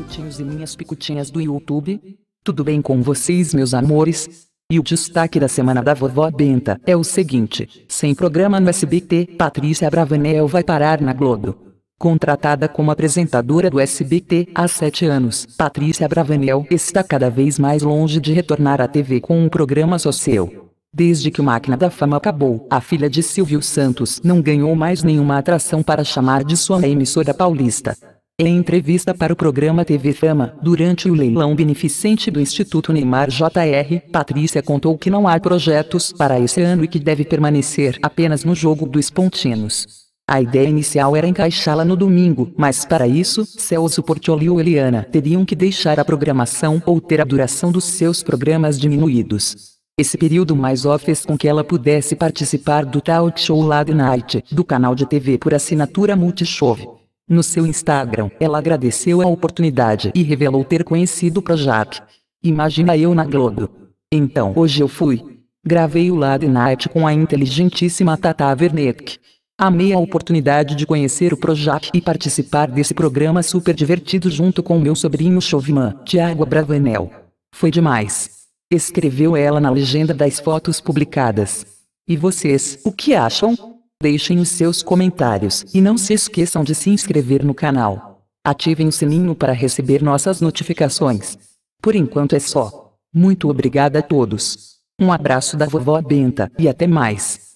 picutinhos e minhas picutinhas do YouTube? Tudo bem com vocês meus amores? E o destaque da semana da vovó Benta é o seguinte, sem programa no SBT, Patrícia Bravanel vai parar na Globo. Contratada como apresentadora do SBT há sete anos, Patrícia Bravanel está cada vez mais longe de retornar à TV com um programa só seu. Desde que o Máquina da Fama acabou, a filha de Silvio Santos não ganhou mais nenhuma atração para chamar de sua emissora paulista. Em entrevista para o programa TV Fama, durante o leilão beneficente do Instituto Neymar JR, Patrícia contou que não há projetos para esse ano e que deve permanecer apenas no jogo dos pontinos. A ideia inicial era encaixá-la no domingo, mas para isso, Celso Portioli ou Eliana teriam que deixar a programação ou ter a duração dos seus programas diminuídos. Esse período mais off fez com que ela pudesse participar do talk show Late Night, do canal de TV por assinatura Multishow. No seu Instagram, ela agradeceu a oportunidade e revelou ter conhecido Projac. Imagina eu na Globo. Então hoje eu fui. Gravei o Lad Night com a inteligentíssima Tata Werneck. Amei a oportunidade de conhecer o Projac e participar desse programa super divertido junto com meu sobrinho Chauviman, Tiago Bravanel. Foi demais. Escreveu ela na legenda das fotos publicadas. E vocês, o que acham? Deixem os seus comentários e não se esqueçam de se inscrever no canal. Ativem o sininho para receber nossas notificações. Por enquanto é só. Muito obrigada a todos. Um abraço da vovó Benta e até mais.